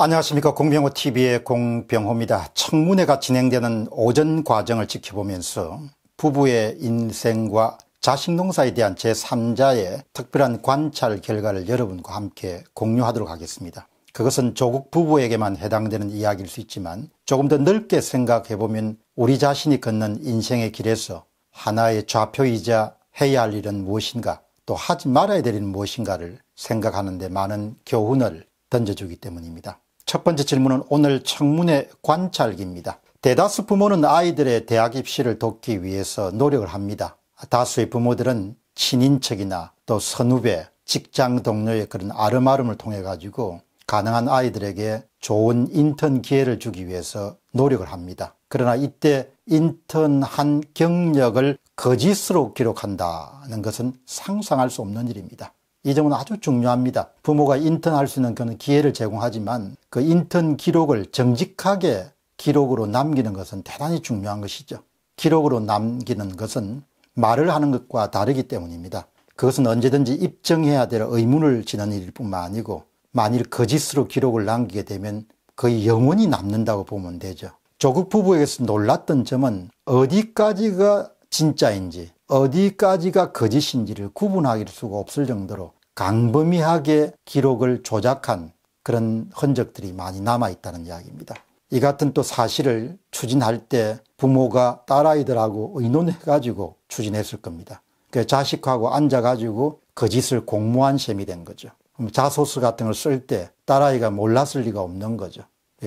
안녕하십니까 공병호 TV의 공병호입니다. 청문회가 진행되는 오전 과정을 지켜보면서 부부의 인생과 자식 농사에 대한 제3자의 특별한 관찰 결과를 여러분과 함께 공유하도록 하겠습니다. 그것은 조국 부부에게만 해당되는 이야기일 수 있지만 조금 더 넓게 생각해보면 우리 자신이 걷는 인생의 길에서 하나의 좌표이자 해야 할 일은 무엇인가 또 하지 말아야 될 일은 무엇인가를 생각하는 데 많은 교훈을 던져주기 때문입니다. 첫 번째 질문은 오늘 청문회 관찰기입니다. 대다수 부모는 아이들의 대학 입시를 돕기 위해서 노력을 합니다. 다수의 부모들은 친인척이나 또 선후배, 직장 동료의 그런 아름아름을 통해 가지고 가능한 아이들에게 좋은 인턴 기회를 주기 위해서 노력을 합니다. 그러나 이때 인턴한 경력을 거짓으로 기록한다는 것은 상상할 수 없는 일입니다. 이 점은 아주 중요합니다. 부모가 인턴할 수 있는 그런 기회를 제공하지만 그 인턴 기록을 정직하게 기록으로 남기는 것은 대단히 중요한 것이죠. 기록으로 남기는 것은 말을 하는 것과 다르기 때문입니다. 그것은 언제든지 입증해야 될 의문을 지는 일일 뿐만 아니고 만일 거짓으로 기록을 남기게 되면 거의 영원히 남는다고 보면 되죠. 조국 부부에게서 놀랐던 점은 어디까지가 진짜인지 어디까지가 거짓인지를 구분하기를 수가 없을 정도로 강범위하게 기록을 조작한 그런 흔적들이 많이 남아 있다는 이야기입니다. 이 같은 또 사실을 추진할 때 부모가 딸아이들하고 의논해가지고 추진했을 겁니다. 그 자식하고 앉아가지고 거짓을 그 공모한 셈이 된 거죠. 자소서 같은 걸 쓸 때 딸아이가 몰랐을 리가 없는 거죠.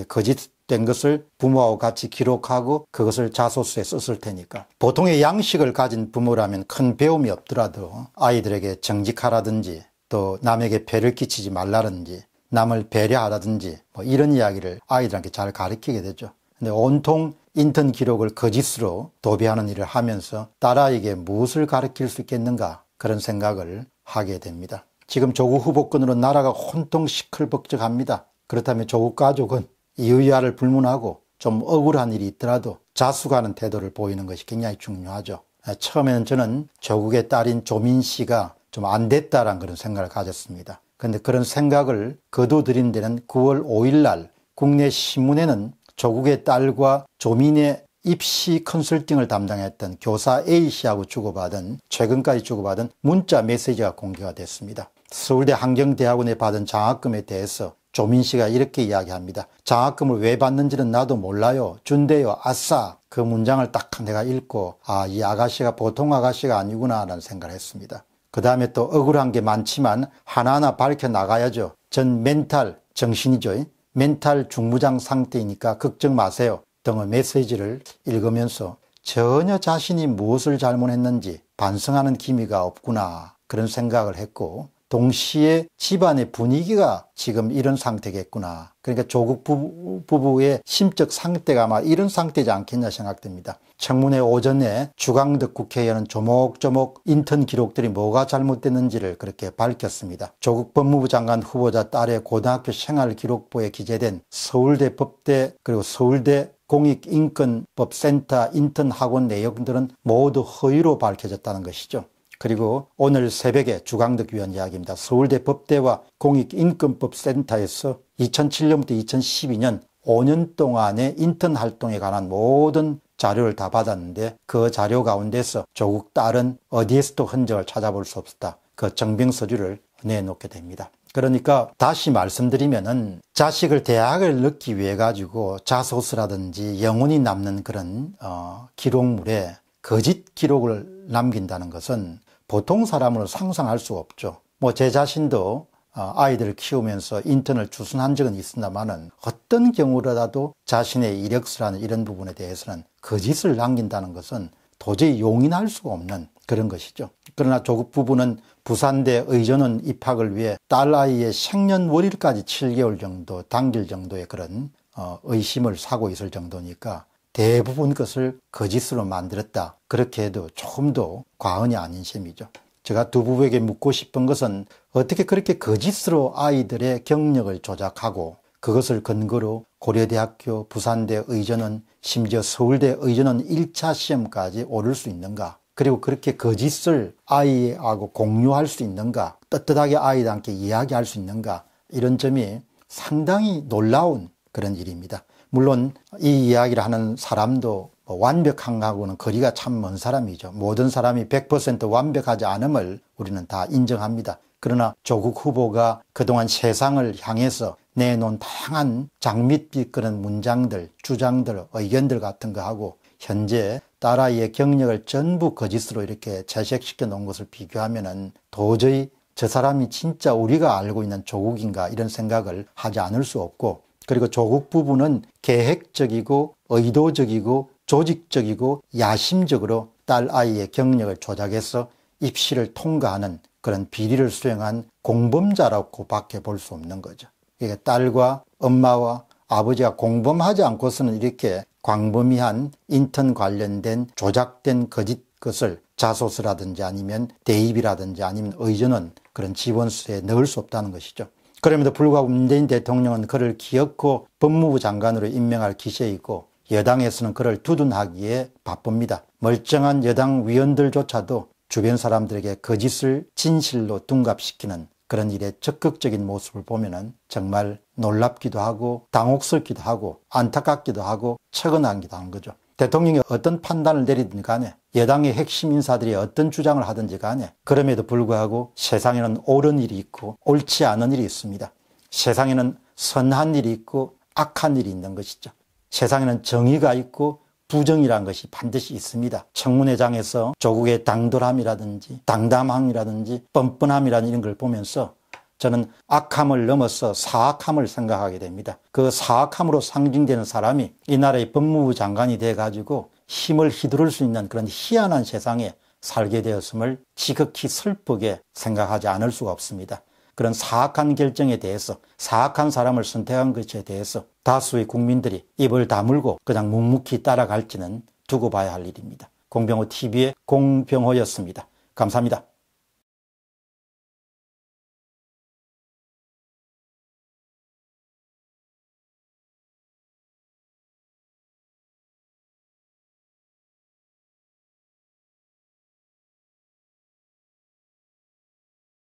거짓된 예, 그 것을 부모하고 같이 기록하고 그것을 자소서에 썼을 테니까. 보통의 양식을 가진 부모라면 큰 배움이 없더라도 아이들에게 정직하라든지 또 남에게 배를 끼치지 말라든지 남을 배려하라든지 뭐 이런 이야기를 아이들한테 잘 가르치게 되죠. 근데 온통 인턴 기록을 거짓으로 도배하는 일을 하면서 딸아이에게 무엇을 가르칠 수 있겠는가 그런 생각을 하게 됩니다. 지금 조국 후보권으로 나라가 혼통 시끌벅적합니다. 그렇다면 조국 가족은 이의야를 불문하고 좀 억울한 일이 있더라도 자수가는 태도를 보이는 것이 굉장히 중요하죠. 아, 처음에는 저는 조국의 딸인 조민 씨가 좀안됐다라는 그런 생각을 가졌습니다. 그런데 그런 생각을 거둬들인 데는 9월 5일 날 국내 신문에는 조국의 딸과 조민의 입시 컨설팅을 담당했던 교사 A씨하고 주고받은 최근까지 주고받은 문자 메시지가 공개가 됐습니다. 서울대 환경대학원에 받은 장학금에 대해서 조민 씨가 이렇게 이야기합니다. 장학금을 왜 받는지는 나도 몰라요. 준대요. 아싸. 그 문장을 딱 내가 읽고 아 이 아가씨가 보통 아가씨가 아니구나라는 생각을 했습니다. 그 다음에 또 억울한 게 많지만 하나하나 밝혀 나가야죠. 전 멘탈 정신이죠. 멘탈 중무장 상태이니까 걱정 마세요 등의 메시지를 읽으면서 전혀 자신이 무엇을 잘못했는지 반성하는 기미가 없구나 그런 생각을 했고 동시에 집안의 분위기가 지금 이런 상태겠구나. 그러니까 조국 부부의 심적 상태가 아마 이런 상태지 않겠냐 생각됩니다. 청문회 오전에 주강덕 국회의원은 조목조목 인턴 기록들이 뭐가 잘못됐는지를 그렇게 밝혔습니다. 조국 법무부 장관 후보자 딸의 고등학교 생활 기록부에 기재된 서울대 법대 그리고 서울대 공익인권법센터 인턴 학원 내용들은 모두 허위로 밝혀졌다는 것이죠. 그리고 오늘 새벽에 주강덕 위원 이야기입니다. 서울대 법대와 공익인권법센터에서 2007년부터 2012년 5년 동안의 인턴 활동에 관한 모든 자료를 다 받았는데 그 자료 가운데서 조국 딸은 어디에서도 흔적을 찾아볼 수 없었다. 그 정병 서류를 내놓게 됩니다. 그러니까 다시 말씀드리면은 자식을 대학을 넣기 위해 가지고 자소서라든지 영혼이 남는 그런 어, 기록물에 거짓 기록을 남긴다는 것은 보통 사람으로 상상할 수 없죠. 뭐 제 자신도 어, 아이들을 키우면서 인턴을 주선한 적은 있습니다만은 어떤 경우라도 자신의 이력서라는 이런 부분에 대해서는 거짓을 남긴다는 것은 도저히 용인할 수가 없는 그런 것이죠. 그러나 조급 부부는 부산대 의전원 입학을 위해 딸 아이의 생년월일까지 7개월 정도 당길 정도의 그런 어, 의심을 사고 있을 정도니까 대부분 것을 거짓으로 만들었다. 그렇게 해도 조금도 과언이 아닌 셈이죠. 제가 두 부부에게 묻고 싶은 것은 어떻게 그렇게 거짓으로 아이들의 경력을 조작하고 그것을 근거로 고려대학교, 부산대 의전원 심지어 서울대 의전원 1차 시험까지 오를 수 있는가? 그리고 그렇게 거짓을 아이하고 공유할 수 있는가? 떳떳하게 아이들한테 이야기할 수 있는가? 이런 점이 상당히 놀라운 그런 일입니다. 물론 이 이야기를 하는 사람도 뭐 완벽한하고는 거리가 참 먼 사람이죠. 모든 사람이 100% 완벽하지 않음을 우리는 다 인정합니다. 그러나 조국 후보가 그동안 세상을 향해서 내놓은 다양한 장밋빛 그런 문장들, 주장들, 의견들 같은 거하고 현재 딸아이의 경력을 전부 거짓으로 이렇게 재색시켜 놓은 것을 비교하면은 도저히 저 사람이 진짜 우리가 알고 있는 조국인가 이런 생각을 하지 않을 수 없고 그리고 조국 부부는 계획적이고 의도적이고 조직적이고 야심적으로 딸 아이의 경력을 조작해서 입시를 통과하는 그런 비리를 수행한 공범자라고밖에 볼 수 없는 거죠. 이게 그러니까 딸과 엄마와 아버지가 공범하지 않고서는 이렇게 광범위한 인턴 관련된 조작된 거짓 것을 자소서라든지 아니면 대입이라든지 아니면 의전은 그런 지원수에 넣을 수 없다는 것이죠. 그럼에도 불구하고 문재인 대통령은 그를 기어코 법무부 장관으로 임명할 기세이고 여당에서는 그를 두둔하기에 바쁩니다. 멀쩡한 여당 위원들조차도 주변 사람들에게 거짓을 그 진실로 둔갑시키는 그런 일에 적극적인 모습을 보면 정말 놀랍기도 하고 당혹스럽기도 하고 안타깝기도 하고 처근하기도한 거죠. 대통령이 어떤 판단을 내리든 간에 여당의 핵심 인사들이 어떤 주장을 하든지 간에 그럼에도 불구하고 세상에는 옳은 일이 있고 옳지 않은 일이 있습니다. 세상에는 선한 일이 있고 악한 일이 있는 것이죠. 세상에는 정의가 있고 부정이란 것이 반드시 있습니다. 청문회장에서 조국의 당돌함이라든지 당담함이라든지 뻔뻔함이라는 이런 걸 보면서 저는 악함을 넘어서 사악함을 생각하게 됩니다. 그 사악함으로 상징되는 사람이 이 나라의 법무부 장관이 돼가지고 힘을 휘두를 수 있는 그런 희한한 세상에 살게 되었음을 지극히 슬프게 생각하지 않을 수가 없습니다. 그런 사악한 결정에 대해서 사악한 사람을 선택한 것에 대해서 다수의 국민들이 입을 다물고 그냥 묵묵히 따라갈지는 두고 봐야 할 일입니다. 공병호 TV의 공병호였습니다. 감사합니다.